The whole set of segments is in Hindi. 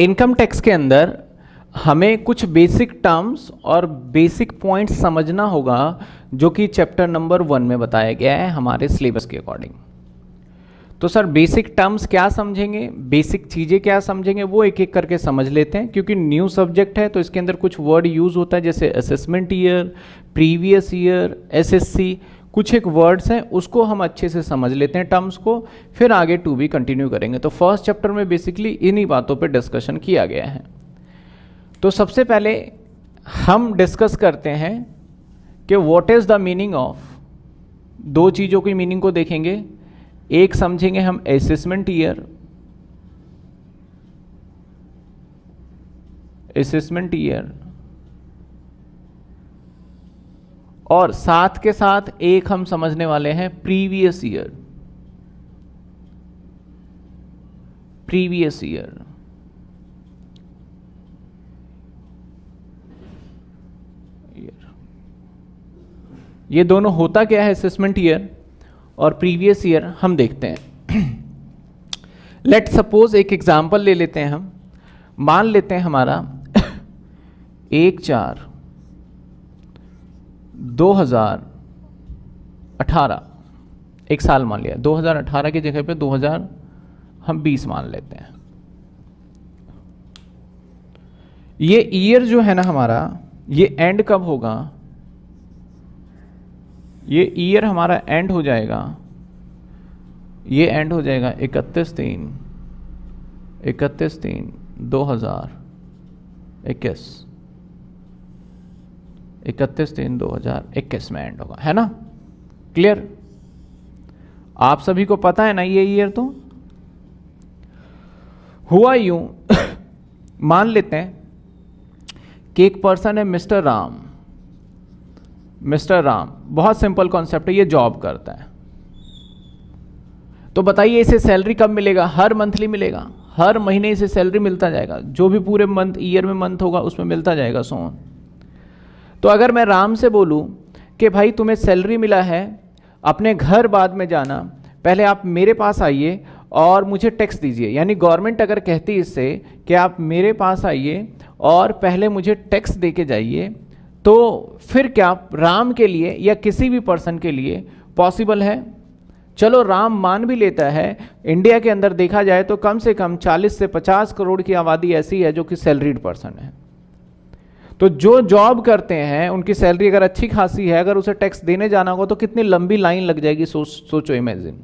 इनकम टैक्स के अंदर हमें कुछ बेसिक टर्म्स और बेसिक पॉइंट्स समझना होगा जो कि चैप्टर नंबर वन में बताया गया है हमारे सिलेबस के अकॉर्डिंग तो सर बेसिक टर्म्स क्या समझेंगे बेसिक चीज़ें क्या समझेंगे वो एक एक करके समझ लेते हैं क्योंकि न्यू सब्जेक्ट है तो इसके अंदर कुछ वर्ड यूज़ होता है जैसे असेसमेंट ईयर प्रीवियस ईयर एस कुछ एक वर्ड्स हैं उसको हम अच्छे से समझ लेते हैं टर्म्स को फिर आगे टू बी कंटिन्यू करेंगे तो फर्स्ट चैप्टर में बेसिकली इन्हीं बातों पे डिस्कशन किया गया है तो सबसे पहले हम डिस्कस करते हैं कि what is the meaning of दो चीज़ों की मीनिंग को देखेंगे एक समझेंगे हम असेसमेंट ईयर असेसमेंट ईयर और साथ के साथ एक हम समझने वाले हैं प्रीवियस ईयर प्रीवियस ईयर ये दोनों होता क्या है असेसमेंट ईयर और प्रीवियस ईयर हम देखते हैं लेट सपोज एक एग्जाम्पल ले लेते हैं हम मान लेते हैं हमारा एक चार 2018 एक साल मान लिया 2018 की जगह पे 2000 हम 20 मान लेते हैं ये ईयर जो है ना हमारा ये एंड कब होगा ये ईयर हमारा एंड हो जाएगा ये एंड हो जाएगा इकतीस तीन इकतीस तीन दो हजार इक्कीस इकतीस तीन दो हज़ार इक्कीस में एंड होगा है ना क्लियर आप सभी को पता है ना ये ईयर तो हुआ यू मान लेते हैं कि एक पर्सन है मिस्टर राम मिस्टर राम बहुत सिंपल कॉन्सेप्ट है ये जॉब करता है तो बताइए इसे सैलरी कब मिलेगा हर मंथली मिलेगा हर महीने इसे सैलरी मिलता जाएगा जो भी पूरे मंथ ईयर में मंथ होगा उसमें मिलता जाएगा सोन तो अगर मैं राम से बोलूँ कि भाई तुम्हें सैलरी मिला है अपने घर बाद में जाना पहले आप मेरे पास आइए और मुझे टैक्स दीजिए यानी गवर्नमेंट अगर कहती इससे कि आप मेरे पास आइए और पहले मुझे टैक्स दे के जाइए तो फिर क्या राम के लिए या किसी भी पर्सन के लिए पॉसिबल है चलो राम मान भी लेता है इंडिया के अंदर देखा जाए तो कम से कम 40 से 50 करोड़ की आबादी ऐसी है जो कि सैलरीड पर्सन है तो जो जॉब करते हैं उनकी सैलरी अगर अच्छी खासी है अगर उसे टैक्स देने जाना होगा तो कितनी लंबी लाइन लग जाएगी सो, सोचो इमेजिन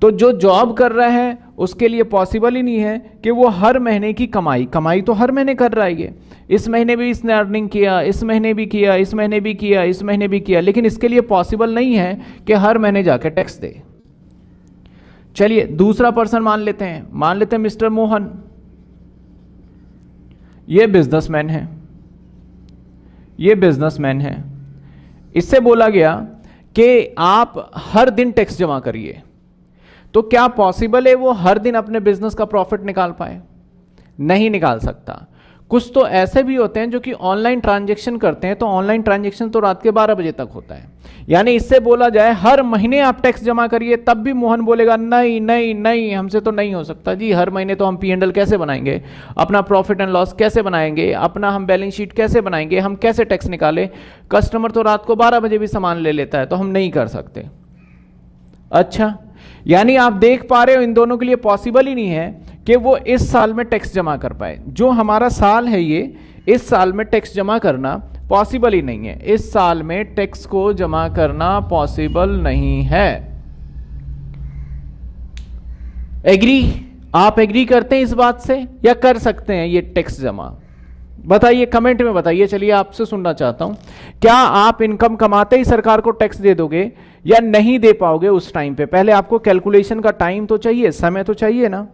तो जो जॉब कर रहा है उसके लिए पॉसिबल ही नहीं है कि वो हर महीने की कमाई कमाई तो हर महीने कर रहा है ये इस महीने भी इसने अर्निंग किया इस महीने भी किया इस महीने भी किया इस महीने भी किया लेकिन इसके लिए पॉसिबल नहीं है कि हर महीने जाके टैक्स दे चलिए दूसरा पर्सन मान लेते हैं मान लेते हैं मिस्टर मोहन ये बिजनेसमैन है ये बिजनेसमैन है इससे बोला गया कि आप हर दिन टैक्स जमा करिए तो क्या पॉसिबल है वो हर दिन अपने बिजनेस का प्रॉफिट निकाल पाए नहीं निकाल सकता कुछ तो ऐसे भी होते हैं जो कि ऑनलाइन ट्रांजेक्शन करते हैं तो ऑनलाइन ट्रांजेक्शन तो रात के बारह बजे तक होता है यानी इससे बोला जाए हर महीने आप टैक्स जमा करिए तब भी मोहन बोलेगा नहीं नहीं नहीं हमसे तो नहीं हो सकता जी हर महीने तो हम पी एंडल कैसे बनाएंगे अपना प्रॉफिट एंड लॉस कैसे बनाएंगे अपना हम बैलेंस शीट कैसे बनाएंगे हम कैसे टैक्स निकाले कस्टमर तो रात को बारह बजे भी सामान ले लेता है तो हम नहीं कर सकते अच्छा यानी आप देख पा रहे हो इन दोनों के लिए पॉसिबल ही नहीं है कि वो इस साल में टैक्स जमा कर पाए जो हमारा साल है ये इस साल में टैक्स जमा करना पॉसिबल ही नहीं है इस साल में टैक्स को जमा करना पॉसिबल नहीं है एग्री आप एग्री करते हैं इस बात से या कर सकते हैं ये टैक्स जमा बताइए कमेंट में बताइए चलिए आपसे सुनना चाहता हूं क्या आप इनकम कमाते ही सरकार को टैक्स दे दोगे या नहीं दे पाओगे उस टाइम पे पहले आपको कैलकुलेशन का टाइम तो चाहिए समय तो चाहिए ना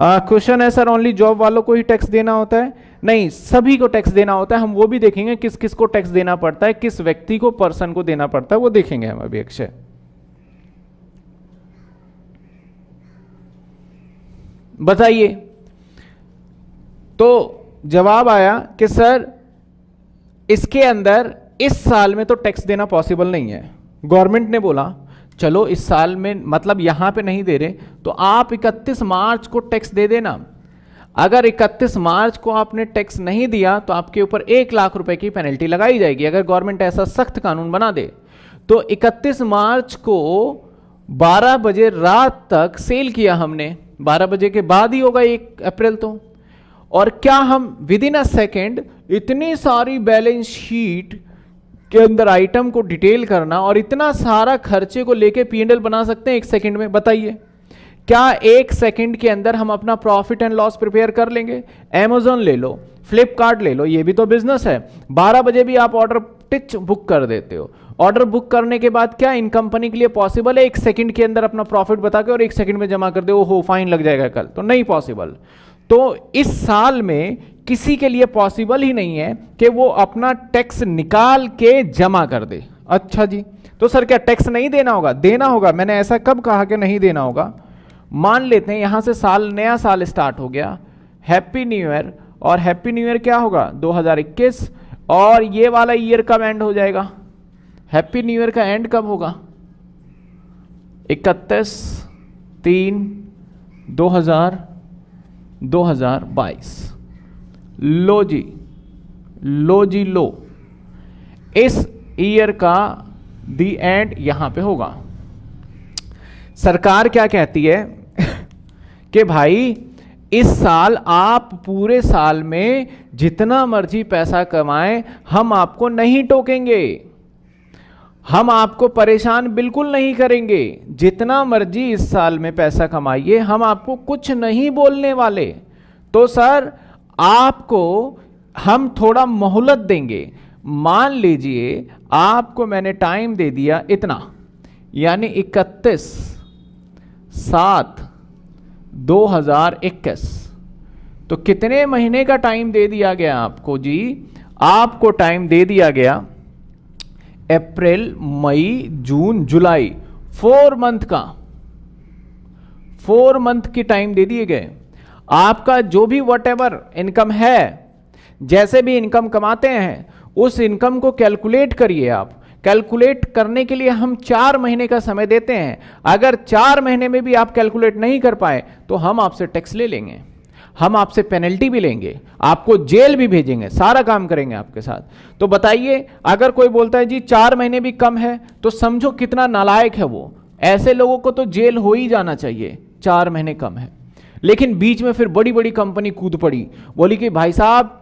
क्वेश्चन है सर ओनली जॉब वालों को ही टैक्स देना होता है नहीं सभी को टैक्स देना होता है हम वो भी देखेंगे किस किस को टैक्स देना पड़ता है किस व्यक्ति को पर्सन को देना पड़ता है वो देखेंगे हम अभी अक्षय बताइए तो जवाब आया कि सर इसके अंदर इस साल में तो टैक्स देना पॉसिबल नहीं है गवर्नमेंट ने बोला चलो इस साल में मतलब यहां पे नहीं दे रहे तो आप 31 मार्च को टैक्स दे देना अगर 31 मार्च को आपने टैक्स नहीं दिया तो आपके ऊपर एक लाख रुपए की पेनल्टी लगाई जाएगी अगर गवर्नमेंट ऐसा सख्त कानून बना दे तो 31 मार्च को 12 बजे रात तक सेल किया हमने बारह बजे के बाद ही होगा एक अप्रैल तो और क्या हम विद इन अ सेकेंड इतनी सारी बैलेंस शीट के अंदर आइटम को डिटेल करना और इतना सारा खर्चे को लेके पी एंड बना सकते हैं एक सेकेंड में बताइए क्या एक सेकेंड के अंदर हम अपना प्रॉफिट एंड लॉस प्रिपेयर कर लेंगे एमेजोन ले लो फ्लिपकार्ट ले लो ये भी तो बिजनेस है बारह बजे भी आप ऑर्डर टिच बुक कर देते हो ऑर्डर बुक करने के बाद क्या इन कंपनी के लिए पॉसिबल है एक सेकंड के अंदर अपना प्रॉफिट बता के और एक सेकंड में जमा कर दे हो फाइन लग जाएगा कल तो नहीं पॉसिबल तो इस साल में किसी के लिए पॉसिबल ही नहीं है कि वो अपना टैक्स निकाल के जमा कर दे अच्छा जी तो सर क्या टैक्स नहीं देना होगा देना होगा मैंने ऐसा कब कहा कि नहीं देना होगा मान लेते हैं यहां से साल नया साल स्टार्ट हो गया हैप्पी न्यू ईयर और हैप्पी न्यू ईयर क्या होगा 2021 और ये वाला ईयर कब एंड हो जाएगा हैप्पी न्यू ईयर का एंड कब होगा 31 तीन 2000 2022 लो जी लो जी लो इस ईयर का दी एंड यहां पे होगा सरकार क्या कहती है कि भाई इस साल आप पूरे साल में जितना मर्जी पैसा कमाएं हम आपको नहीं टोकेंगे हम आपको परेशान बिल्कुल नहीं करेंगे जितना मर्जी इस साल में पैसा कमाइए हम आपको कुछ नहीं बोलने वाले तो सर आपको हम थोड़ा मोहलत देंगे मान लीजिए आपको मैंने टाइम दे दिया इतना यानी इकतीस सात 2021 तो कितने महीने का टाइम दे दिया गया आपको जी आपको टाइम दे दिया गया अप्रैल मई जून जुलाई फोर मंथ का फोर मंथ की टाइम दे दिए गए आपका जो भी वट इनकम है जैसे भी इनकम कमाते हैं उस इनकम को कैलकुलेट करिए आप कैलकुलेट करने के लिए हम चार महीने का समय देते हैं अगर चार महीने में भी आप कैलकुलेट नहीं कर पाए तो हम आपसे टैक्स ले लेंगे हम आपसे पेनल्टी भी लेंगे आपको जेल भी भेजेंगे सारा काम करेंगे आपके साथ तो बताइए अगर कोई बोलता है जी चार महीने भी कम है तो समझो कितना नालायक है वो ऐसे लोगों को तो जेल हो ही जाना चाहिए चार महीने कम है लेकिन बीच में फिर बड़ी बड़ी कंपनी कूद पड़ी बोली कि भाई साहब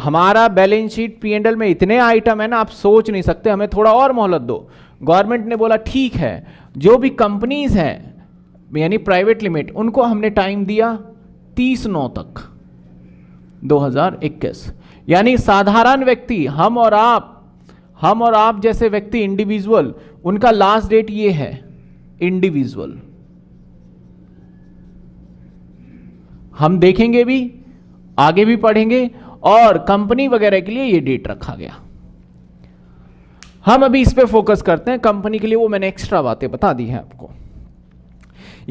हमारा balance sheet P and L में इतने आइटम है ना आप सोच नहीं सकते हमें थोड़ा और मोहलत दो गवर्नमेंट ने बोला ठीक है जो भी कंपनीज हैं यानी प्राइवेट लिमिट उनको हमने टाइम दिया तीस नौ तक 2021 यानी साधारण व्यक्ति हम और आप हम और आप जैसे व्यक्ति इंडिविजुअल उनका लास्ट डेट ये है इंडिविजुअल हम देखेंगे भी आगे भी पढ़ेंगे और कंपनी वगैरह के लिए ये डेट रखा गया हम अभी इस पे फोकस करते हैं कंपनी के लिए वो मैंने एक्स्ट्रा बातें बता दी है आपको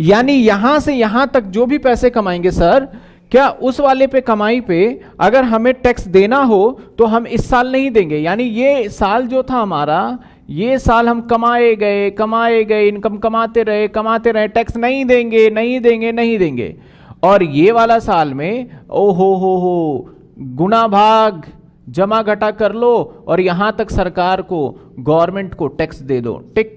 यानी यहां से यहां तक जो भी पैसे कमाएंगे सर क्या उस वाले पे कमाई पे अगर हमें टैक्स देना हो तो हम इस साल नहीं देंगे यानी ये साल जो था हमारा ये साल हम कमाए गए कमाए गए इनकम कमाते रहे कमाते रहे टैक्स नहीं देंगे नहीं देंगे नहीं देंगे और ये वाला साल में ओ हो हो हो गुणा भाग जमा घटा कर लो और यहां तक सरकार को गवर्नमेंट को टैक्स दे दो टिक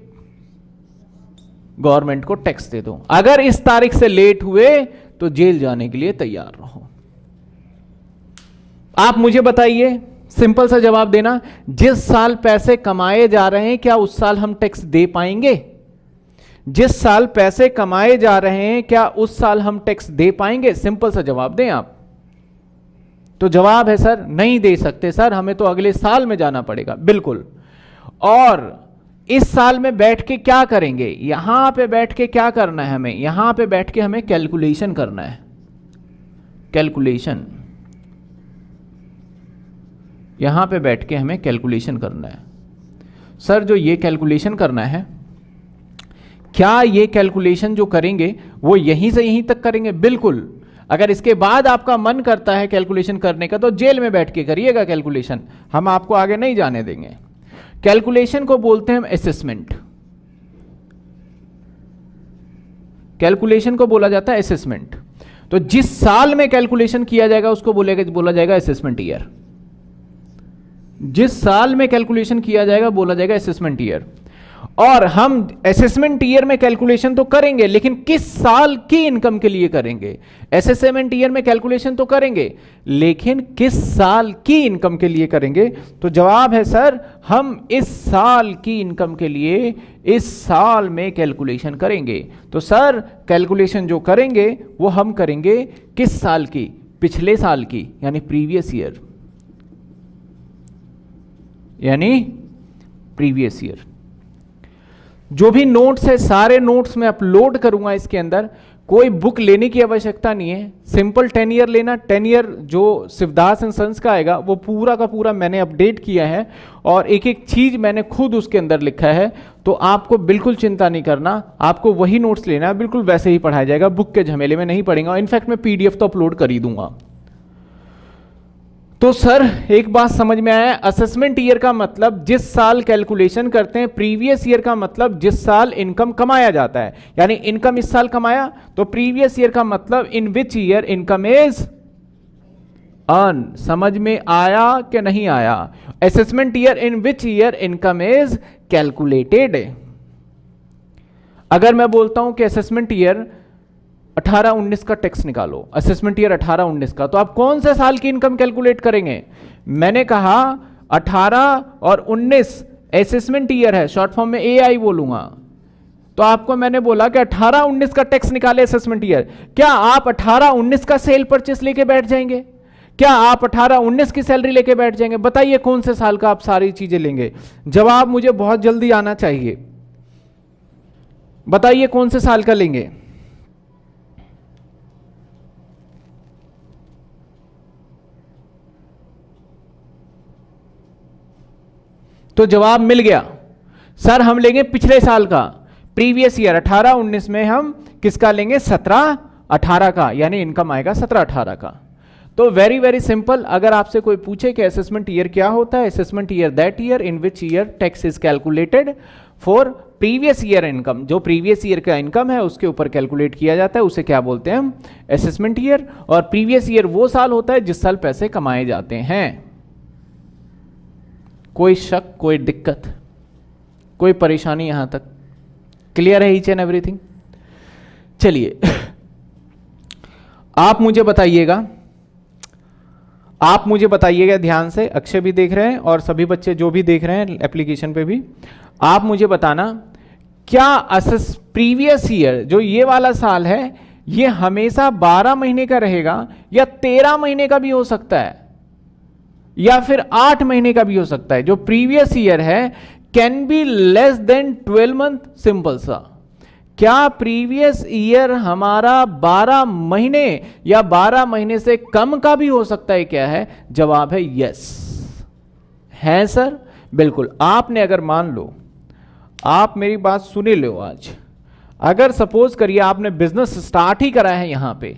गवर्नमेंट को टैक्स दे दो अगर इस तारीख से लेट हुए तो जेल जाने के लिए तैयार रहो आप मुझे बताइए सिंपल सा जवाब देना जिस साल पैसे कमाए जा रहे हैं क्या उस साल हम टैक्स दे पाएंगे जिस साल पैसे कमाए जा रहे हैं क्या उस साल हम टैक्स दे पाएंगे सिंपल सा जवाब दें आप तो जवाब है सर नहीं दे सकते सर हमें तो अगले साल में जाना पड़ेगा बिल्कुल और इस साल में बैठ के क्या करेंगे यहां पे बैठ के क्या करना है हमें यहां पे बैठ के हमें कैलकुलेशन करना है कैलकुलेशन यहां पे बैठ के हमें कैलकुलेशन करना है सर जो ये कैलकुलेशन करना है क्या ये कैलकुलेशन जो करेंगे वो यहीं से यहीं तक करेंगे बिल्कुल अगर इसके बाद आपका मन करता है कैलकुलेशन करने का तो जेल में बैठ के करिएगा कैलकुलेशन हम आपको आगे नहीं जाने देंगे कैलकुलेशन को बोलते हैं हम असेसमेंट कैलकुलेशन को बोला जाता है असेसमेंट तो जिस साल में कैलकुलेशन किया जाएगा उसको बोलेगा बोला जाएगा असेसमेंट ईयर जिस साल में कैलकुलेशन किया जाएगा बोला जाएगा असेसमेंट ईयर और हम असेसमेंट ईयर में कैलकुलेशन तो करेंगे लेकिन किस साल की इनकम के लिए करेंगे असेसमेंट ईयर में कैलकुलेशन तो करेंगे लेकिन किस साल की इनकम के लिए करेंगे तो जवाब है सर हम इस साल की इनकम के लिए इस साल में कैलकुलेशन करेंगे तो सर कैलकुलेशन जो करेंगे वो हम करेंगे किस साल की पिछले साल की यानी प्रीवियस ईयर यानी प्रीवियस ईयर जो भी नोट्स है सारे नोट्स मैं अपलोड करूंगा इसके अंदर कोई बुक लेने की आवश्यकता नहीं है सिंपल टेन ईयर लेना टेन ईयर जो शिवदास एंड सन्स का आएगा वो पूरा का पूरा मैंने अपडेट किया है और एक एक चीज मैंने खुद उसके अंदर लिखा है तो आपको बिल्कुल चिंता नहीं करना आपको वही नोट्स लेना है बिल्कुल वैसे ही पढ़ाया जाएगा बुक के झमेले में नहीं पढ़ेगा इनफैक्ट मैं पीडीएफ तो अपलोड कर ही दूंगा तो सर एक बात समझ में आया असेसमेंट ईयर का मतलब जिस साल कैलकुलेशन करते हैं प्रीवियस ईयर का मतलब जिस साल इनकम कमाया जाता है यानी इनकम इस साल कमाया तो प्रीवियस ईयर का मतलब in which year income is earn समझ में आया कि नहीं आया assessment year in which year income is calculated अगर मैं बोलता हूं कि असेसमेंट ईयर अठारह उन्नीस का टैक्स निकालो असेसमेंट ईयर अठारह उन्नीस का तो आप कौन से साल की इनकम कैलकुलेट करेंगे मैंने कहा अठारह और उन्नीस असेसमेंट ईयर है शॉर्ट फॉर्म में ए आई बोलूंगा तो आपको मैंने बोला कि अठारह उन्नीस का टैक्स निकाले असेसमेंट ईयर क्या आप अठारह उन्नीस का सेल परचेस लेके बैठ जाएंगे क्या आप 18 19 की सैलरी लेके बैठ जाएंगे बताइए कौन से साल का आप सारी चीजें लेंगे जवाब मुझे बहुत जल्दी आना चाहिए बताइए कौन से साल का लेंगे तो जवाब मिल गया सर हम लेंगे पिछले साल का प्रीवियस ईयर 18 19 में हम किसका लेंगे 17 18 का यानी इनकम आएगा 17 18 का तो वेरी वेरी सिंपल अगर आपसे कोई पूछे कि असेसमेंट ईयर क्या होता है assessment year that year in which year tax is calculated for previous year income जो प्रीवियस ईयर का इनकम है उसके ऊपर कैलकुलेट किया जाता है उसे क्या बोलते हैं हम असेसमेंट ईयर और प्रीवियस ईयर वो साल होता है जिस साल पैसे कमाए जाते हैं कोई शक कोई दिक्कत कोई परेशानी यहां तक क्लियर है ईच एंड एवरीथिंग चलिए आप मुझे बताइएगा आप मुझे बताइएगा ध्यान से अक्षय भी देख रहे हैं और सभी बच्चे जो भी देख रहे हैं एप्लीकेशन पे भी आप मुझे बताना क्या असस प्रीवियस ईयर जो ये वाला साल है ये हमेशा 12 महीने का रहेगा या 13 महीने का भी हो सकता है या फिर आठ महीने का भी हो सकता है जो प्रीवियस ईयर है can be less than twelve month simple सा क्या प्रीवियस ईयर हमारा बारह महीने या बारह महीने से कम का भी हो सकता है क्या है जवाब है यस है सर बिल्कुल आपने अगर मान लो आप मेरी बात सुने लो आज अगर सपोज करिए आपने बिजनेस स्टार्ट ही करा है यहां पे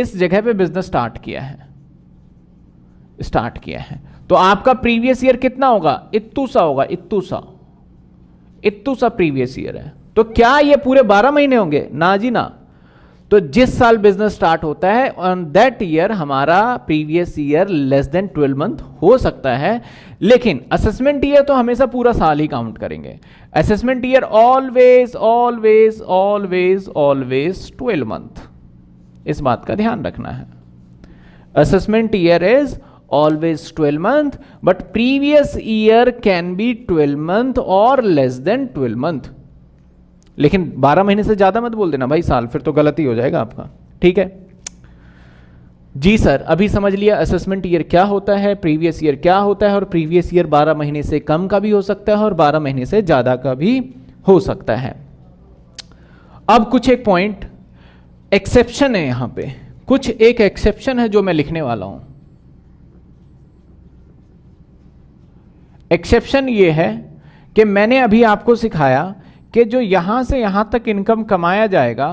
इस जगह पे बिजनेस स्टार्ट किया है स्टार्ट किया है तो आपका प्रीवियस ईयर कितना होगा इत्तू सा होगा इत्तू सा इत्तू सा प्रीवियस ईयर है तो क्या ये पूरे बारह महीने होंगे ना जी ना तो जिस साल बिजनेस स्टार्ट होता है ऑन दैट ईयर हमारा previous year less than twelve month हो सकता है लेकिन असेसमेंट ईयर तो हमेशा पूरा साल ही काउंट करेंगे assessment year always always always always twelve month इस बात का ध्यान रखना है assessment year is always 12 month but previous year can be 12 month or less than 12 month लेकिन 12 महीने से ज़्यादा मत बोल देना भाई साल फिर तो गलत ही हो जाएगा आपका ठीक है जी सर अभी समझ लिया असेसमेंट ईयर क्या होता है प्रीवियस ईयर क्या होता है और प्रीवियस ईयर 12 महीने से कम का भी हो सकता है और 12 महीने से ज़्यादा का भी हो सकता है अब कुछ एक पॉइंट एक्सेप्शन है यहां पे कुछ एक एक्सेप्शन है जो मैं लिखने वाला हूं एक्सेप्शन ये है कि मैंने अभी आपको सिखाया कि जो यहाँ से यहाँ तक इनकम कमाया जाएगा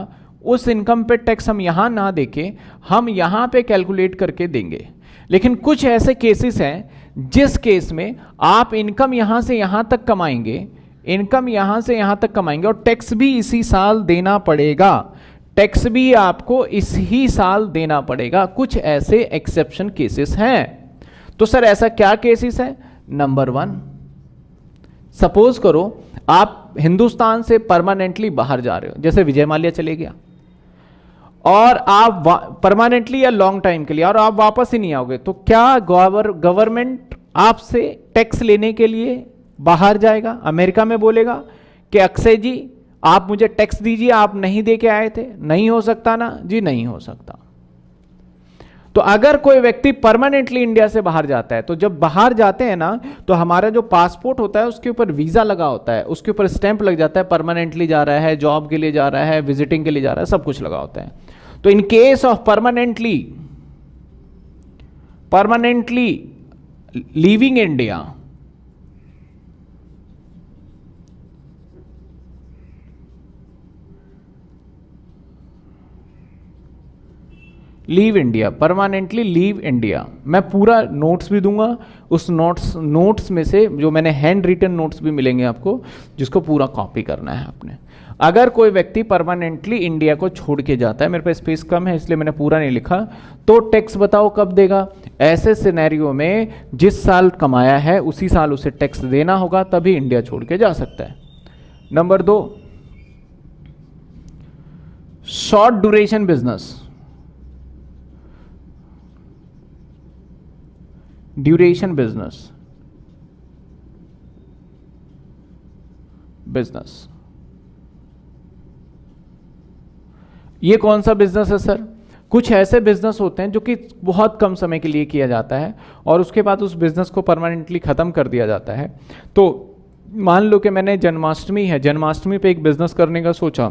उस इनकम पे टैक्स हम यहाँ ना देके हम यहाँ पे कैलकुलेट करके देंगे लेकिन कुछ ऐसे केसेस हैं जिस केस में आप इनकम यहाँ से यहाँ तक कमाएंगे इनकम यहाँ से यहाँ तक कमाएंगे और टैक्स भी इसी साल देना पड़ेगा टैक्स भी आपको इस ही साल देना पड़ेगा कुछ ऐसे एक्सेप्शन केसेस हैं तो सर ऐसा क्या केसेस है नंबर वन सपोज करो आप हिंदुस्तान से परमानेंटली बाहर जा रहे हो जैसे विजय माल्या चले गया और आप परमानेंटली या लॉन्ग टाइम के लिए और आप वापस ही नहीं आओगे तो क्या गवर्नमेंट आपसे टैक्स लेने के लिए बाहर जाएगा अमेरिका में बोलेगा कि अक्षय जी आप मुझे टैक्स दीजिए आप नहीं दे के आए थे नहीं हो सकता ना जी नहीं हो सकता तो अगर कोई व्यक्ति परमानेंटली इंडिया से बाहर जाता है तो जब बाहर जाते हैं ना तो हमारा जो पासपोर्ट होता है उसके ऊपर वीजा लगा होता है उसके ऊपर स्टैंप लग जाता है परमानेंटली जा रहा है जॉब के लिए जा रहा है विजिटिंग के लिए जा रहा है सब कुछ लगा होता है तो in case of permanently permanently living India leave India permanently leave India मैं पूरा नोट्स भी दूंगा उस नोट्स नोट्स में से जो मैंने हैंड रिटन नोट्स भी मिलेंगे आपको जिसको पूरा कॉपी करना है आपने अगर कोई व्यक्ति परमानेंटली इंडिया को छोड़ के जाता है मेरे पास स्पेस कम है इसलिए मैंने पूरा नहीं लिखा तो टैक्स बताओ कब देगा ऐसे सिनेरियो में जिस साल कमाया है उसी साल उसे टैक्स देना होगा तभी इंडिया छोड़ के जा सकता है नंबर दो short duration business duration business business ये कौन सा बिजनेस है सर कुछ ऐसे बिजनेस होते हैं जो कि बहुत कम समय के लिए किया जाता है और उसके बाद उस बिजनेस को परमानेंटली ख़त्म कर दिया जाता है तो मान लो कि मैंने जन्माष्टमी है जन्माष्टमी पे एक बिजनेस करने का सोचा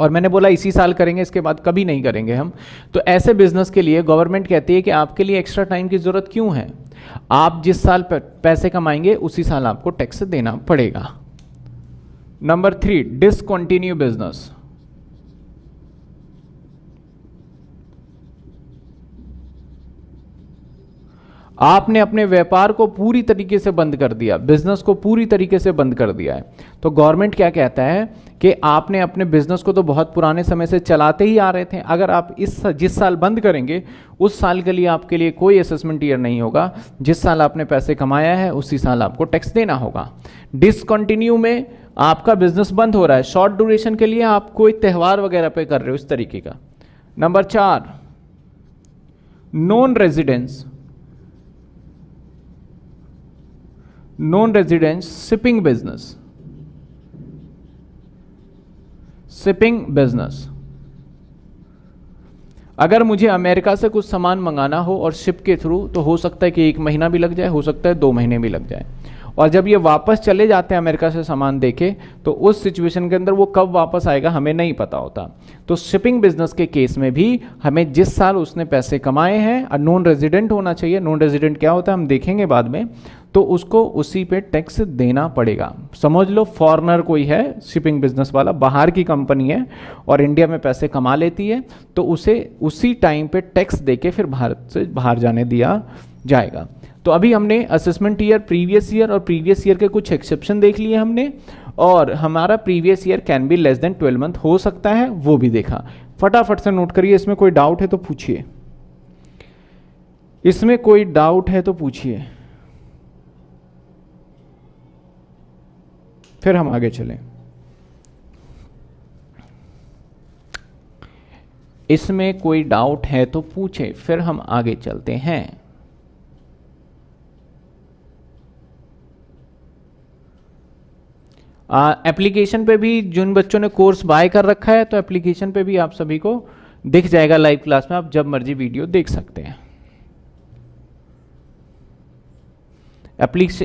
और मैंने बोला इसी साल करेंगे इसके बाद कभी नहीं करेंगे हम तो ऐसे बिजनेस के लिए गवर्नमेंट कहती है कि आपके लिए एक्स्ट्रा टाइम की ज़रूरत क्यों है आप जिस साल पैसे कमाएंगे उसी साल आपको टैक्स देना पड़ेगा नंबर थ्री डिसकंटिन्यू बिजनेस आपने अपने व्यापार को पूरी तरीके से बंद कर दिया बिजनेस को पूरी तरीके से बंद कर दिया है तो गवर्नमेंट क्या कहता है कि आपने अपने बिजनेस को तो बहुत पुराने समय से चलाते ही आ रहे थे अगर आप इस जिस साल बंद करेंगे उस साल के लिए आपके लिए कोई असेसमेंट ईयर नहीं होगा जिस साल आपने पैसे कमाया है उसी साल आपको टैक्स देना होगा डिसकंटिन्यू में आपका बिजनेस बंद हो रहा है शॉर्ट ड्यूरेशन के लिए आप कोई त्यौहार वगैरह पे कर रहे हो इस तरीके का नंबर चार non residence non residence shipping business shipping business अगर मुझे अमेरिका से कुछ सामान मंगाना हो और शिप के थ्रू तो हो सकता है कि एक महीना भी लग जाए हो सकता है दो महीने भी लग जाए और जब ये वापस चले जाते हैं अमेरिका से सामान देके तो उस सिचुएशन के अंदर वो कब वापस आएगा हमें नहीं पता होता तो शिपिंग बिजनेस के केस में भी हमें जिस साल उसने पैसे कमाए हैं और नॉन रेजिडेंट होना चाहिए नॉन रेजिडेंट क्या होता है हम देखेंगे बाद में तो उसको उसी पे टैक्स देना पड़ेगा समझ लो फॉरनर कोई है शिपिंग बिजनेस वाला बाहर की कंपनी है और इंडिया में पैसे कमा लेती है तो उसे उसी टाइम पे टैक्स देके फिर भारत से बाहर जाने दिया जाएगा तो अभी हमने असेसमेंट ईयर प्रीवियस ईयर और प्रीवियस ईयर के कुछ एक्सेप्शन देख लिए हमने और हमारा previous year can be less than twelve month हो सकता है वो भी देखा फटाफट से नोट करिए इसमें कोई डाउट है तो पूछिए इसमें कोई डाउट है तो पूछिए फिर हम आगे चलें इसमें कोई डाउट है तो पूछे फिर हम आगे चलते हैं एप्लीकेशन पे भी जिन बच्चों ने कोर्स बाय कर रखा है तो एप्लीकेशन पे भी आप सभी को दिख जाएगा लाइव क्लास में आप जब मर्जी वीडियो देख सकते हैं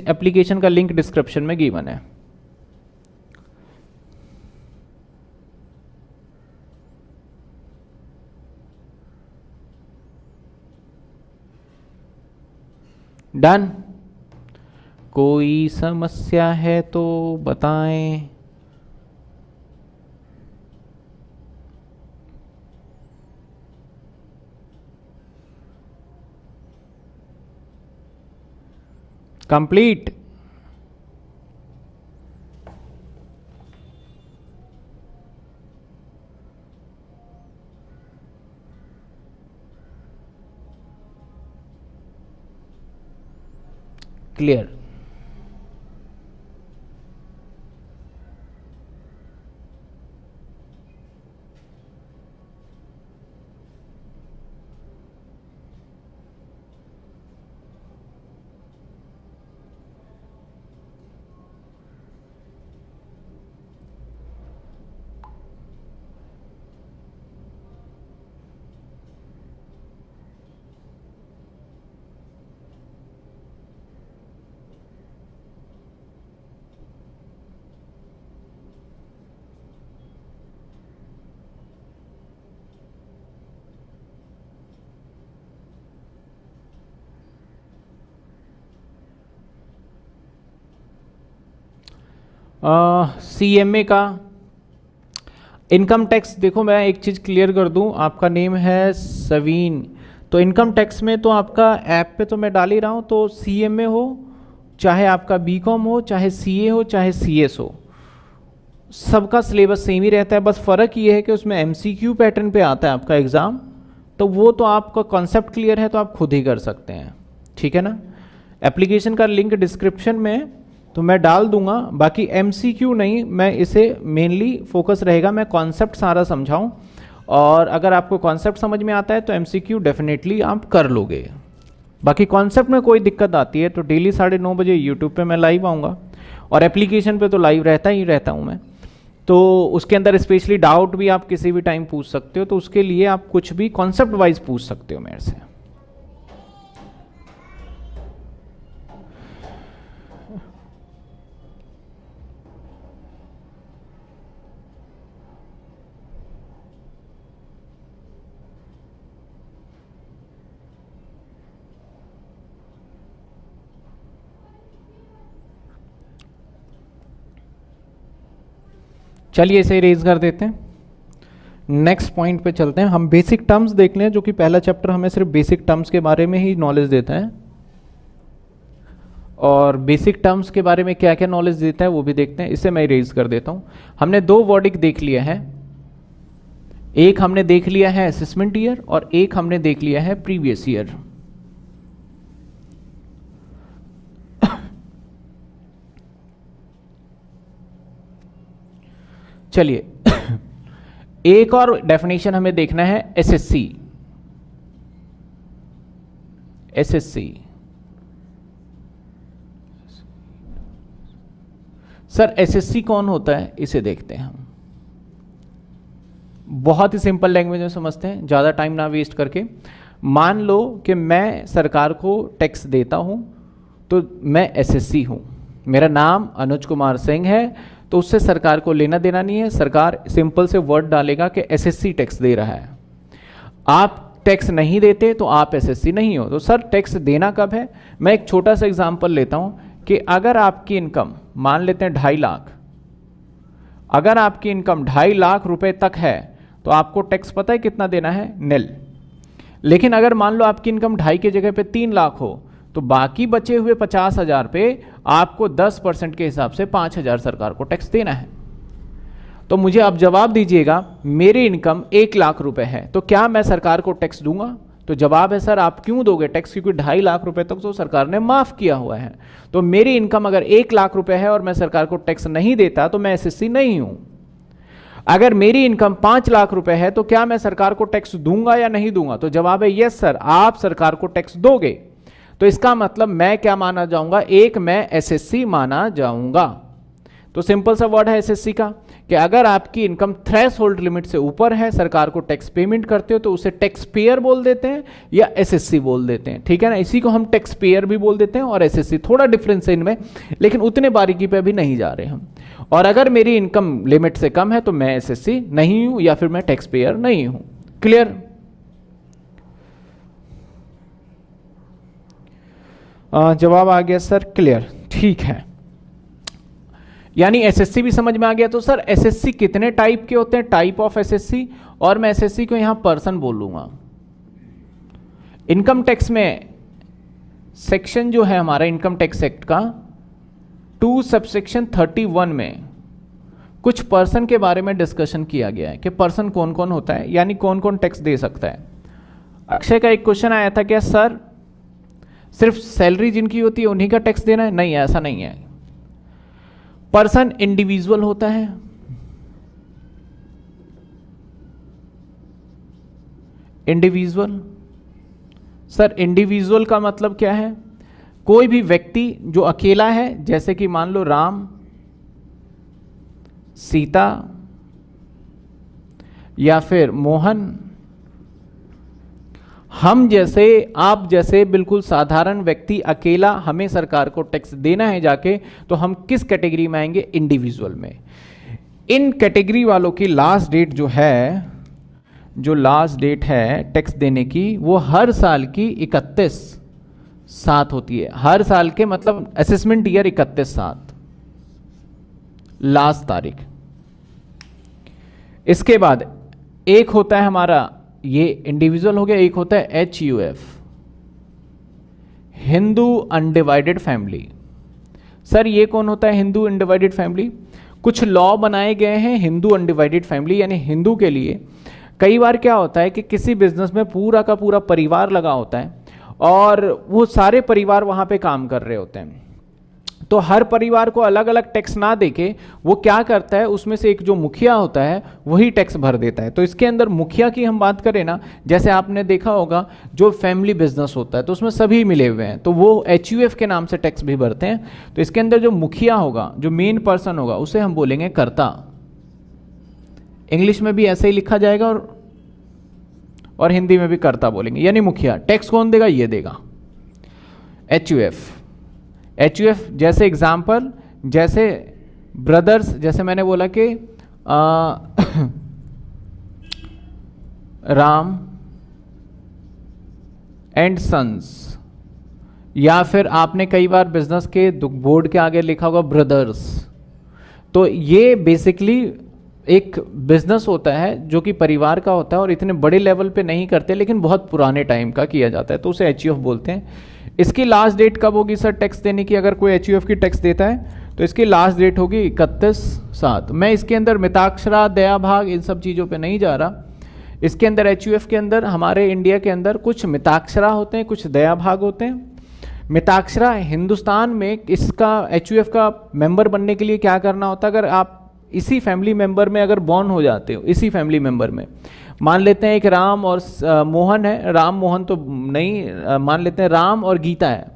एप्लीकेशन का लिंक डिस्क्रिप्शन में गिवन है डन कोई समस्या है तो बताएं complete clear C M A का इनकम टैक्स देखो मैं एक चीज़ क्लियर कर दूं आपका नेम है सवीन तो इनकम टैक्स में तो आपका ऐप पे तो मैं डाल ही रहा हूं तो सी एम ए हो चाहे आपका बी कॉम हो चाहे सी ए हो चाहे सी एस हो सबका सिलेबस सेम ही रहता है बस फ़र्क ये है कि उसमें एम सी क्यू पैटर्न पर आता है आपका एग्ज़ाम तो वो तो आपका कॉन्सेप्ट क्लियर है तो आप खुद ही कर सकते हैं ठीक है ना एप्लीकेशन का लिंक डिस्क्रिप्शन में तो मैं डाल दूंगा बाकी एम नहीं मैं इसे मेनली फोकस रहेगा मैं कॉन्सेप्ट सारा समझाऊँ और अगर आपको कॉन्सेप्ट समझ में आता है तो एम डेफिनेटली आप कर लोगे बाकी कॉन्सेप्ट में कोई दिक्कत आती है तो डेली साढ़े नौ बजे यूट्यूब पे मैं लाइव आऊँगा और एप्लीकेशन पे तो लाइव रहता ही रहता हूँ मैं तो उसके अंदर स्पेशली डाउट भी आप किसी भी टाइम पूछ सकते हो तो उसके लिए आप कुछ भी कॉन्सेप्ट वाइज पूछ सकते हो मेरे से चलिए इसे रेज कर देते हैं नेक्स्ट पॉइंट पे चलते हैं हम बेसिक टर्म्स देख लें जो कि पहला चैप्टर हमें सिर्फ बेसिक टर्म्स के बारे में ही नॉलेज देता है और बेसिक टर्म्स के बारे में क्या क्या नॉलेज देता है वो भी देखते हैं इसे मैं रेज कर देता हूं हमने दो वर्डिक देख लिए हैं एक हमने देख लिया है असेसमेंट ईयर और एक हमने देख लिया है प्रीवियस ईयर चलिए एक और डेफिनेशन हमें देखना है एसएससी एसएससी सर एसएससी कौन होता है इसे देखते हैं हम बहुत ही सिंपल लैंग्वेज में समझते हैं ज़्यादा टाइम ना वेस्ट करके मान लो कि मैं सरकार को टैक्स देता हूं तो मैं एसएससी हूं मेरा नाम अनुज कुमार सिंह है तो उससे सरकार को लेना देना नहीं है सरकार सिंपल से वर्ड डालेगा कि एसएससी टैक्स दे रहा है आप टैक्स नहीं देते तो आप एसएससी नहीं हो तो सर टैक्स देना कब है मैं एक छोटा सा एग्जाम्पल लेता हूँ कि अगर आपकी इनकम मान लेते हैं ढाई लाख अगर आपकी इनकम ढाई लाख रुपए तक है तो आपको टैक्स पता है कितना देना है नेल लेकिन अगर मान लो आपकी इनकम ढाई की जगह पे तीन लाख हो तो बाकी बचे हुए पचास हज़ार पे आपको दस परसेंट के हिसाब से पांच हज़ार सरकार को टैक्स देना है तो मुझे आप जवाब दीजिएगा मेरी इनकम एक लाख रुपए है तो क्या मैं सरकार को टैक्स दूंगा तो जवाब है सर आप क्यों दोगे टैक्स क्योंकि ढाई लाख रुपए तक तो सरकार ने माफ़ किया हुआ है तो मेरी इनकम अगर एक लाख रुपए है और मैं सरकार को टैक्स नहीं देता तो मैं एसएससी नहीं हूं अगर मेरी इनकम पांच लाख रुपए है तो क्या मैं सरकार को टैक्स दूंगा या नहीं दूंगा तो जवाब है यस सर आप सरकार को टैक्स दोगे तो इसका मतलब मैं क्या माना जाऊंगा एक मैं एसएससी माना जाऊंगा तो सिंपल सा वर्ड है एसएससी का कि अगर आपकी इनकम थ्रेश होल्ड लिमिट से ऊपर है सरकार को टैक्स पेमेंट करते हो तो उसे टैक्स पेयर बोल देते हैं या एसएससी बोल देते हैं ठीक है ना इसी को हम टैक्स पेयर भी बोल देते हैं और एसएससी थोड़ा डिफरेंस है इनमें लेकिन उतने बारीकी पे भी नहीं जा रहे हम और अगर मेरी इनकम लिमिट से कम है तो मैं सी नहीं हूं या फिर मैं टैक्स पेयर नहीं हूं क्लियर जवाब आ गया सर क्लियर ठीक है यानी एसएससी भी समझ में आ गया तो सर एसएससी कितने टाइप के होते हैं टाइप ऑफ एसएससी और मैं एसएससी को यहां पर्सन बोलूंगा इनकम टैक्स में सेक्शन जो है हमारा इनकम टैक्स एक्ट का टू सबसेक्शन थर्टी वन में कुछ पर्सन के बारे में डिस्कशन किया गया है कि पर्सन कौन कौन होता है यानी कौन कौन टैक्स दे सकता है अक्षय का एक क्वेश्चन आया था क्या सर सिर्फ सैलरी जिनकी होती है उन्हीं का टैक्स देना है नहीं ऐसा नहीं है पर्सन इंडिविजुअल होता है इंडिविजुअल सर इंडिविजुअल का मतलब क्या है कोई भी व्यक्ति जो अकेला है जैसे कि मान लो राम सीता या फिर मोहन हम जैसे आप जैसे बिल्कुल साधारण व्यक्ति अकेला हमें सरकार को टैक्स देना है जाके तो हम किस कैटेगरी में आएंगे इंडिविजुअल में इन कैटेगरी वालों की लास्ट डेट जो है जो लास्ट डेट है टैक्स देने की वो हर साल की इकतीस सात होती है हर साल के मतलब असेसमेंट ईयर इकतीस सात लास्ट तारीख इसके बाद एक होता है हमारा ये इंडिविजुअल हो गया एक होता है H U F Hindu undivided family sir ये कौन होता है हिंदू अनडिवाइडेड फैमिली कुछ लॉ बनाए गए हैं हिंदू अनडिवाइडेड फैमिली यानी हिंदू के लिए कई बार क्या होता है कि किसी बिजनेस में पूरा का पूरा परिवार लगा होता है और वो सारे परिवार वहाँ पे काम कर रहे होते हैं तो हर परिवार को अलग अलग टैक्स ना देके वो क्या करता है उसमें से एक जो मुखिया होता है वही टैक्स भर देता है तो इसके अंदर मुखिया की हम बात करें ना जैसे आपने देखा होगा जो फैमिली बिजनेस होता है तो उसमें सभी मिले हुए हैं तो वो एच के नाम से टैक्स भी भरते हैं तो इसके अंदर जो मुखिया होगा जो मेन पर्सन होगा उसे हम बोलेंगे कर्ता इंग्लिश में भी ऐसे ही लिखा जाएगा और और हिंदी में भी करता बोलेंगे यानी मुखिया टैक्स कौन देगा ये देगा एच यू एफ एच जैसे एग्जाम्पल जैसे ब्रदर्स जैसे मैंने बोला कि राम एंड सन्स या फिर आपने कई बार बिजनेस के बोर्ड के आगे लिखा होगा ब्रदर्स तो ये बेसिकली एक बिजनेस होता है जो कि परिवार का होता है और इतने बड़े लेवल पे नहीं करते लेकिन बहुत पुराने टाइम का किया जाता है तो उसे एच बोलते हैं इसकी लास्ट डेट कब होगी सर टैक्स देने की अगर कोई एच की टैक्स देता है तो इसकी लास्ट डेट होगी इकतीस सात मैं इसके अंदर मिताक्षरा दया भाग इन सब चीज़ों पे नहीं जा रहा इसके अंदर एच के अंदर हमारे इंडिया के अंदर कुछ मिताक्षरा होते हैं कुछ दया भाग होते हैं मिताक्षरा हिंदुस्तान में इसका एच का मेंबर बनने के लिए क्या करना होता है अगर आप इसी फैमिली मेंबर में अगर बॉर्न हो जाते हो इसी फैमिली मेंबर में मान लेते हैं एक राम और मोहन है राम मोहन तो नहीं मान लेते हैं राम और गीता है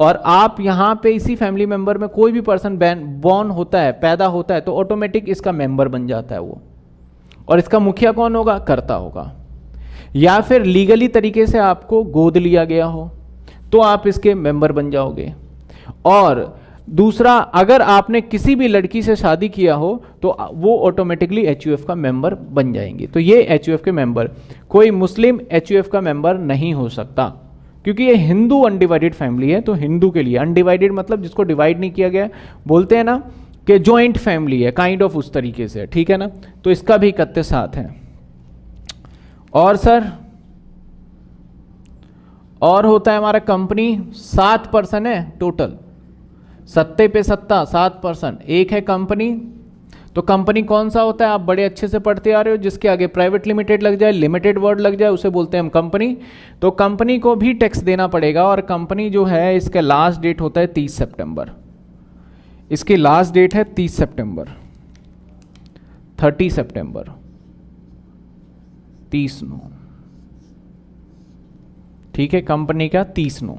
और आप यहाँ पे इसी फैमिली मेंबर में कोई भी पर्सन बॉर्न होता है पैदा होता है तो ऑटोमेटिक इसका मेंबर बन जाता है वो और इसका मुखिया कौन होगा करता होगा या फिर लीगली तरीके से आपको गोद लिया गया हो तो आप इसके मेंबर बन जाओगे और दूसरा अगर आपने किसी भी लड़की से शादी किया हो तो वो ऑटोमेटिकली एच का मेंबर बन जाएंगे तो ये एच के मेंबर कोई मुस्लिम एच का मेंबर नहीं हो सकता क्योंकि ये हिंदू अनडिवाइडेड फैमिली है तो हिंदू के लिए अनडिवाइडेड मतलब जिसको डिवाइड नहीं किया गया बोलते हैं ना कि ज्वाइंट फैमिली है काइंड ऑफ उस तरीके से ठीक है ना तो इसका भी इकत्ते साथ है और सर और होता है हमारा कंपनी सात पर्सन है टोटल सत्ते पे सत्ता सात परसेंट एक है कंपनी तो कंपनी कौन सा होता है आप बड़े अच्छे से पढ़ते आ रहे हो जिसके आगे प्राइवेट लिमिटेड लग जाए लिमिटेड वर्ड लग जाए उसे बोलते हैं हम कंपनी तो कंपनी को भी टैक्स देना पड़ेगा और कंपनी जो है इसका लास्ट डेट होता है तीस सेप्टेंबर इसकी लास्ट डेट है तीस सेप्टेंबर थर्टी सेप्टेंबर तीस नो ठीक है कंपनी का तीस नो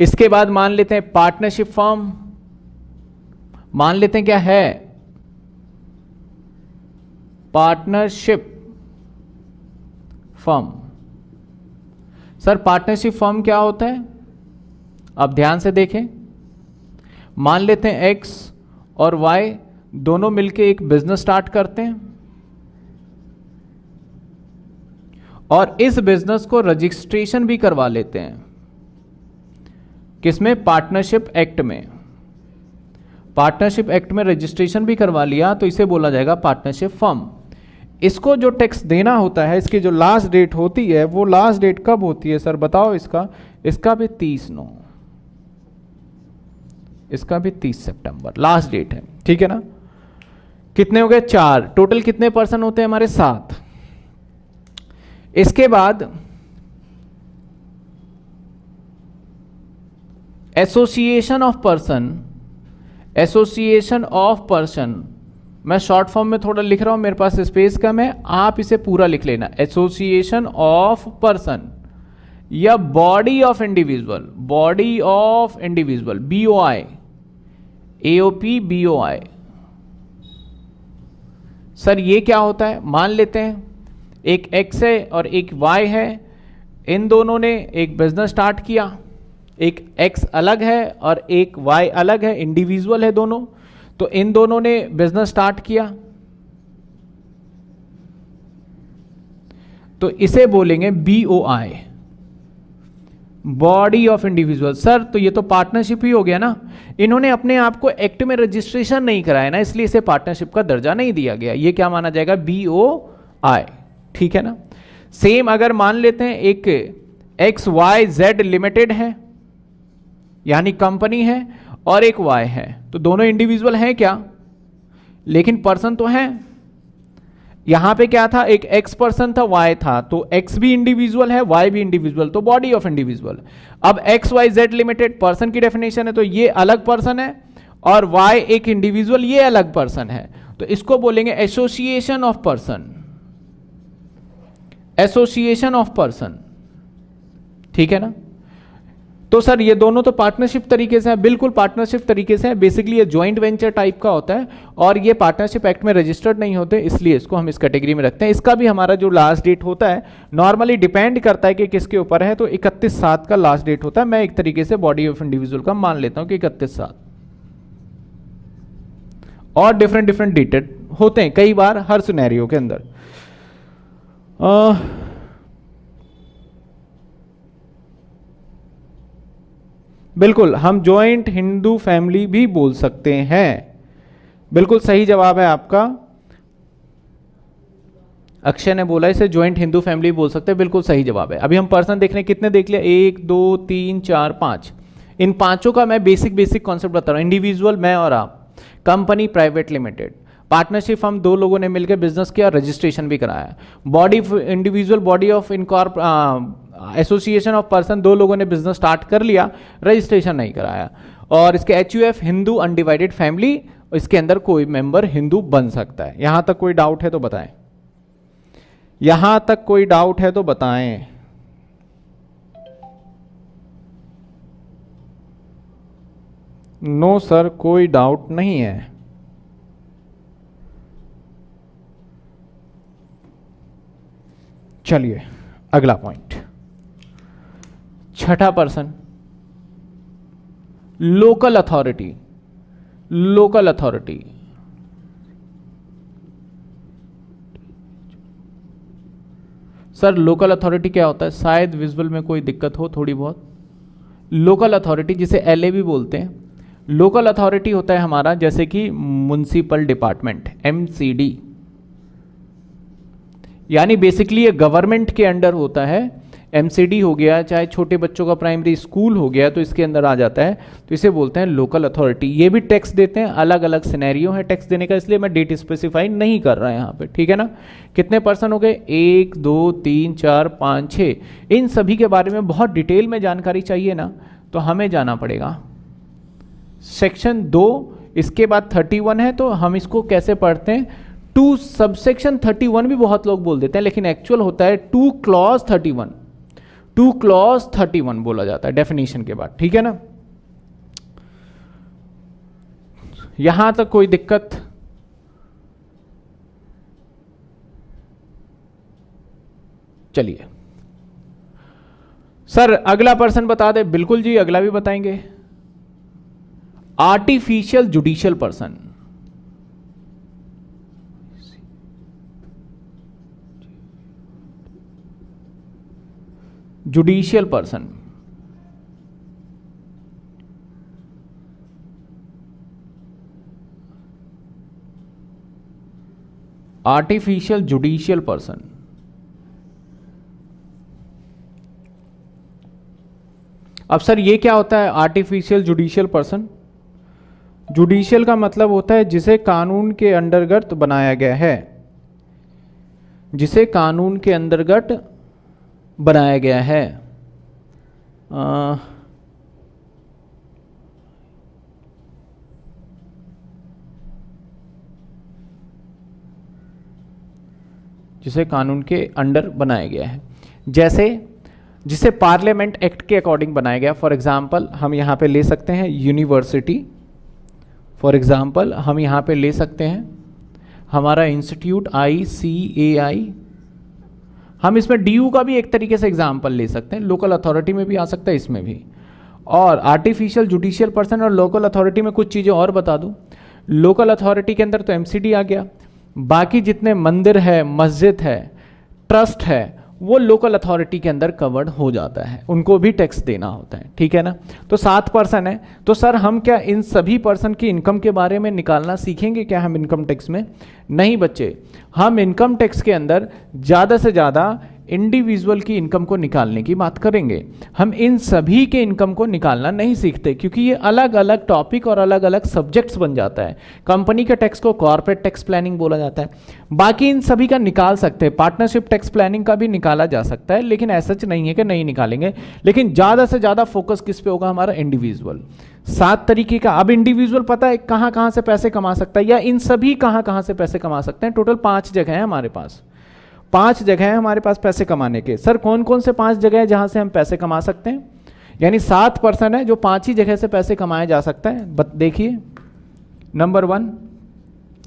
इसके बाद मान लेते हैं पार्टनरशिप फॉर्म मान लेते हैं क्या है partnership firm sir partnership firm क्या होता है आप ध्यान से देखें मान लेते हैं एक्स और वाई दोनों मिलके एक बिजनेस स्टार्ट करते हैं और इस बिजनेस को रजिस्ट्रेशन भी करवा लेते हैं किसमें पार्टनरशिप एक्ट में पार्टनरशिप एक्ट में रजिस्ट्रेशन भी करवा लिया तो इसे बोला जाएगा पार्टनरशिप फर्म इसको जो टैक्स देना होता है इसकी जो लास्ट डेट होती है वो लास्ट डेट कब होती है सर बताओ इसका इसका भी तीस नौ इसका भी तीस सितंबर लास्ट डेट है ठीक है ना कितने हो गए चार टोटल कितने पर्सन होते हैं हमारे सात इसके बाद association of person association of person मैं शॉर्ट फॉर्म में थोड़ा लिख रहा हूं मेरे पास स्पेस कम है आप इसे पूरा लिख लेना एसोसिएशन ऑफ पर्सन या body of individual body of individual B O I A B O I sir ये क्या होता है मान लेते हैं एक एक्स है और एक वाई है इन दोनों ने एक बिजनेस स्टार्ट किया एक एक्स अलग है और एक वाई अलग है इंडिविजुअल है दोनों तो इन दोनों ने बिजनेस स्टार्ट किया तो इसे बोलेंगे B O I body of individual sir तो ये तो पार्टनरशिप ही हो गया ना इन्होंने अपने आप को एक्ट में रजिस्ट्रेशन नहीं कराया ना इसलिए इसे पार्टनरशिप का दर्जा नहीं दिया गया ये क्या माना जाएगा बी ओ आई ठीक है ना सेम अगर मान लेते हैं एक एक्स वाई जेड लिमिटेड है यानी कंपनी है और एक वाई है तो दोनों इंडिविजुअल हैं क्या लेकिन पर्सन तो हैं यहां पे क्या था एक एक्स पर्सन था वाई था तो एक्स भी इंडिविजुअल है वाई भी इंडिविजुअल तो बॉडी ऑफ इंडिविजुअल अब X Y Z limited person की डेफिनेशन है तो ये अलग पर्सन है और वाई एक इंडिविजुअल ये अलग पर्सन है तो इसको बोलेंगे association of person association of person ठीक है ना तो सर ये दोनों तो पार्टनरशिप तरीके से हैं बिल्कुल पार्टनरशिप तरीके से हैं बेसिकली ये ज्वाइंट वेंचर टाइप का होता है और ये पार्टनरशिप एक्ट में रजिस्टर्ड नहीं होते इसलिए इसको हम इस कैटेगरी में रखते हैं इसका भी हमारा जो लास्ट डेट होता है नॉर्मली डिपेंड करता है कि किसके ऊपर है तो इकतीस सात का लास्ट डेट होता है मैं एक तरीके से बॉडी ऑफ इंडिविजुअल का मान लेता हूँ कि इकतीस सात और डिफरेंट डिफरेंट डेटेड होते हैं कई बार हर सुनैरियो के अंदर बिल्कुल हम ज्वाइंट हिंदू फैमिली भी बोल सकते हैं बिल्कुल सही जवाब है आपका अक्षय ने बोला इसे ज्वाइंट हिंदू फैमिली बोल सकते हैं बिल्कुल सही जवाब है अभी हम पर्सन हैं कितने देख लिया एक दो तीन चार पांच इन पांचों का मैं बेसिक बेसिक कॉन्सेप्ट बता रहा हूं इंडिविजुअल मैं और आप कंपनी प्राइवेट लिमिटेड पार्टनरशिप हम दो लोगों ने मिलकर बिजनेस किया और रजिस्ट्रेशन भी कराया body individual body of incorp association of person दो लोगों ने बिजनेस स्टार्ट कर लिया रजिस्ट्रेशन नहीं कराया और इसके H U F Hindu undivided family इसके अंदर कोई मेंबर हिंदू बन सकता है यहां तक कोई डाउट है तो बताएं यहां तक कोई डाउट है तो बताएं नो सर कोई डाउट नहीं है चलिए अगला पॉइंट छठा person local authority local authority sir local authority क्या होता है शायद विजुअल में कोई दिक्कत हो थोड़ी बहुत लोकल अथॉरिटी जिसे एल भी बोलते हैं लोकल अथॉरिटी होता है हमारा जैसे कि म्यूनसिपल डिपार्टमेंट एम यानी बेसिकली ये गवर्नमेंट के अंडर होता है एमसीडी हो गया चाहे छोटे बच्चों का प्राइमरी स्कूल हो गया तो इसके अंदर आ जाता है तो इसे बोलते हैं लोकल अथॉरिटी ये भी टैक्स देते हैं अलग अलग सिनेरियो है टैक्स देने का इसलिए मैं डेट स्पेसिफाई नहीं कर रहा है यहाँ पे ठीक है ना कितने पर्सन हो गए एक दो तीन चार पाँच छः इन सभी के बारे में बहुत डिटेल में जानकारी चाहिए ना तो हमें जाना पड़ेगा सेक्शन दो इसके बाद थर्टी वन है तो हम इसको कैसे पढ़ते हैं टू सबसेक्शन थर्टी वन भी बहुत लोग बोल देते हैं लेकिन एक्चुअल होता है two clause thirty one two clause thirty one बोला जाता है डेफिनेशन के बाद ठीक है ना यहां तक कोई दिक्कत चलिए सर अगला पर्सन बता दे बिल्कुल जी अगला भी बताएंगे artificial judicial person judicial person artificial judicial person अब सर ये क्या होता है आर्टिफिशियल जुडिशियल पर्सन जुडिशियल का मतलब होता है जिसे कानून के अंतर्गत बनाया गया है जिसे कानून के अंतर्गत बनाया गया है आ, जिसे कानून के अंडर बनाया गया है जैसे जिसे पार्लियामेंट एक्ट के अकॉर्डिंग बनाया गया फॉर एग्जाम्पल हम यहां पे ले सकते हैं यूनिवर्सिटी फॉर एग्जाम्पल हम यहां पे ले सकते हैं हमारा इंस्टीट्यूट आई सी ए आई हम इसमें डी का भी एक तरीके से एग्जाम्पल ले सकते हैं लोकल अथॉरिटी में भी आ सकता है इसमें भी और आर्टिफिशियल जुडिशियल पर्सन और लोकल अथॉरिटी में कुछ चीज़ें और बता दूँ लोकल अथॉरिटी के अंदर तो एम आ गया बाकी जितने मंदिर है मस्जिद है ट्रस्ट है वो लोकल अथॉरिटी के अंदर कवर्ड हो जाता है उनको भी टैक्स देना होता है ठीक है ना तो सात पर्सन है तो सर हम क्या इन सभी पर्सन की इनकम के बारे में निकालना सीखेंगे क्या हम इनकम टैक्स में नहीं बच्चे हम इनकम टैक्स के अंदर ज़्यादा से ज़्यादा इंडिविजुअल की इनकम को निकालने की बात करेंगे हम इन सभी के इनकम को निकालना नहीं सीखते क्योंकि ये अलग अलग टॉपिक और अलग अलग सब्जेक्ट्स बन जाता है कंपनी के टैक्स को कॉर्पोरेट टैक्स प्लानिंग बोला जाता है बाकी इन सभी का निकाल सकते हैं पार्टनरशिप टैक्स प्लानिंग का भी निकाला जा सकता है लेकिन ऐसा सच नहीं है कि नहीं निकालेंगे लेकिन ज़्यादा से ज़्यादा फोकस किस पे होगा हमारा इंडिविजुअल सात तरीके का अब इंडिविजुअल पता है कहाँ कहाँ से पैसे कमा सकता है या इन सभी कहाँ कहाँ से पैसे कमा सकते हैं टोटल पांच जगह है हमारे पास पांच जगह है हमारे पास पैसे कमाने के सर कौन कौन से पांच जगह है जहां से हम पैसे कमा सकते हैं यानी सात पर्सन है जो पांच ही जगह से पैसे कमाया जा सकते हैं देखिए नंबर वन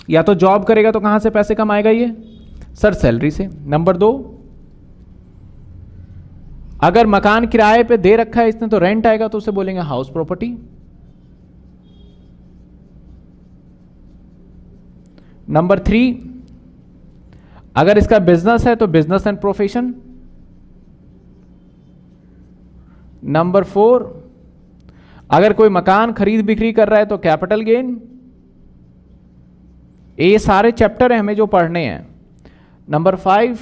या तो जॉब करेगा तो कहां से पैसे कमाएगा ये सर सैलरी से नंबर दो अगर मकान किराए पे दे रखा है इसने तो रेंट आएगा तो उसे बोलेंगे हाउस प्रॉपर्टी नंबर थ्री अगर इसका बिजनेस है तो business and profession number four अगर कोई मकान खरीद बिक्री कर रहा है तो कैपिटल गेन ये सारे चैप्टर हैं हमें जो पढ़ने हैं नंबर फाइव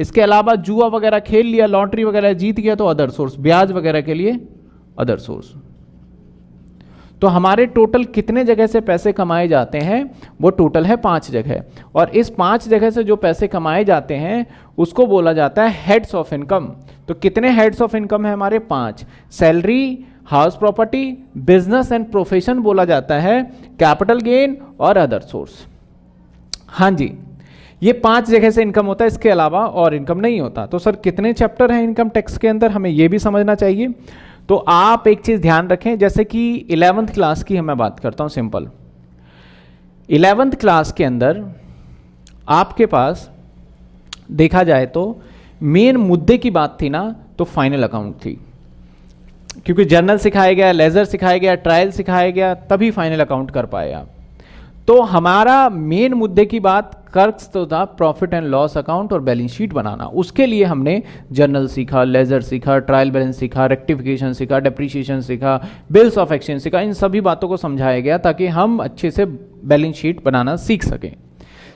इसके अलावा जुआ वगैरह खेल लिया लॉटरी वगैरह जीत गया तो अदर सोर्स ब्याज वगैरह के लिए अदर सोर्स तो हमारे टोटल कितने जगह से पैसे कमाए जाते हैं वो टोटल है पांच जगह और इस पांच जगह से जो पैसे कमाए जाते हैं उसको बोला जाता है हेड्स ऑफ इनकम तो कितने हेड्स ऑफ इनकम है हमारे पांच salary house property business and profession बोला जाता है कैपिटल गेन और अदर सोर्स हाँ जी ये पांच जगह से इनकम होता है इसके अलावा और इनकम नहीं होता तो सर कितने चैप्टर हैं इनकम टैक्स के अंदर हमें यह भी समझना चाहिए तो आप एक चीज़ ध्यान रखें जैसे कि इलेवंथ क्लास की मैं बात करता हूं सिंपल इलेवंथ क्लास के अंदर आपके पास देखा जाए तो मेन मुद्दे की बात थी ना तो फाइनल अकाउंट थी क्योंकि जर्नल सिखाया गया लेजर सिखाया गया ट्रायल सिखाया गया तभी फाइनल अकाउंट कर पाए आप तो हमारा मेन मुद्दे की बात कर्क्स तो था प्रॉफिट एंड लॉस अकाउंट और बैलेंस शीट बनाना उसके लिए हमने जर्नल सीखा लेजर सीखा ट्रायल बैलेंस सीखा रेक्टिफिकेशन सीखा डेप्रीशिएशन सीखा बिल्स ऑफ एक्सचेंज सीखा इन सभी बातों को समझाया गया ताकि हम अच्छे से बैलेंस शीट बनाना सीख सकें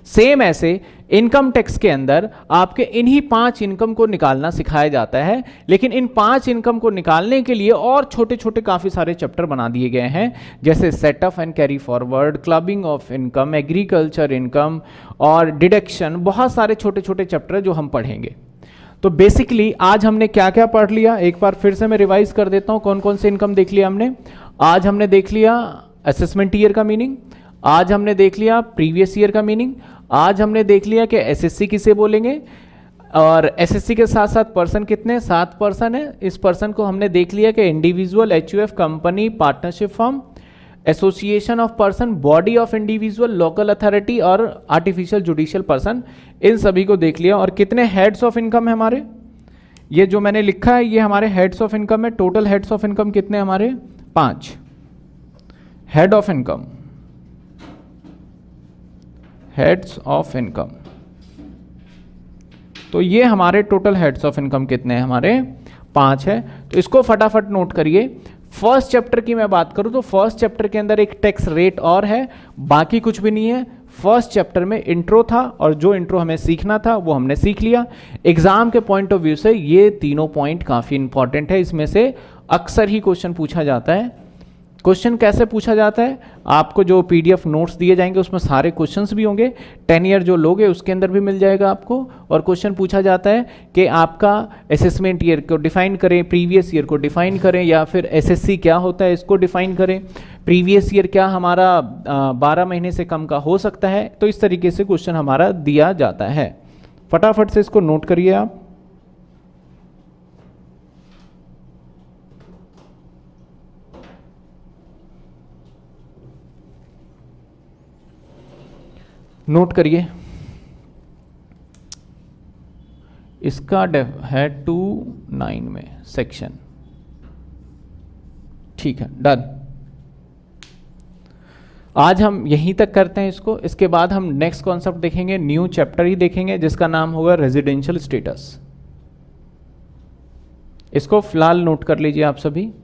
सेम ऐसे इनकम टैक्स के अंदर आपके इन्हीं पांच इनकम को निकालना सिखाया जाता है लेकिन इन पांच इनकम को निकालने के लिए और छोटे छोटे काफ़ी सारे चैप्टर बना दिए गए हैं जैसे setup and carry forward clubbing of income agriculture income और डिडक्शन बहुत सारे छोटे छोटे चैप्टर जो हम पढ़ेंगे तो बेसिकली आज हमने क्या क्या पढ़ लिया एक बार फिर से मैं रिवाइज कर देता हूं कौन कौन से इनकम देख लिया हमने आज हमने देख लिया असेसमेंट ईयर का मीनिंग आज हमने देख लिया प्रीवियस ईयर का मीनिंग आज हमने देख लिया कि एसएससी किसे बोलेंगे और एसएससी के साथ साथ पर्सन कितने सात पर्सन है इस पर्सन को हमने देख लिया कि individual H company partnership firm association of person body of individual local authority और आर्टिफिशियल जुडिशियल पर्सन इन सभी को देख लिया और कितने हेड्स ऑफ इनकम है हमारे ये जो मैंने लिखा है ये हमारे हेड्स ऑफ इनकम है टोटल हेड्स ऑफ इनकम कितने हमारे पांच head of income heads of income तो ये हमारे टोटल हेड्स ऑफ इनकम कितने हैं हमारे पांच है तो इसको फटाफट नोट करिए फर्स्ट चैप्टर की मैं बात करूं तो फर्स्ट चैप्टर के अंदर एक टैक्स रेट और है बाकी कुछ भी नहीं है फर्स्ट चैप्टर में इंट्रो था और जो इंट्रो हमें सीखना था वो हमने सीख लिया एग्जाम के पॉइंट ऑफ व्यू से ये तीनों पॉइंट काफ़ी इंपॉर्टेंट है इसमें से अक्सर ही क्वेश्चन पूछा जाता है क्वेश्चन कैसे पूछा जाता है आपको जो पीडीएफ नोट्स दिए जाएंगे उसमें सारे क्वेश्चंस भी होंगे टेन ईयर जो लोगे उसके अंदर भी मिल जाएगा आपको और क्वेश्चन पूछा जाता है कि आपका असेसमेंट ईयर को डिफाइन करें प्रीवियस ईयर को डिफाइन करें या फिर एसएससी क्या होता है इसको डिफाइन करें प्रीवियस ईयर क्या हमारा बारह महीने से कम का हो सकता है तो इस तरीके से क्वेश्चन हमारा दिया जाता है फटाफट से इसको नोट करिए आप नोट करिए इसका डेफ है टू नाइन में सेक्शन ठीक है डन आज हम यहीं तक करते हैं इसको इसके बाद हम नेक्स्ट कॉन्सेप्ट देखेंगे न्यू चैप्टर ही देखेंगे जिसका नाम होगा रेजिडेंशियल स्टेटस इसको फिलहाल नोट कर लीजिए आप सभी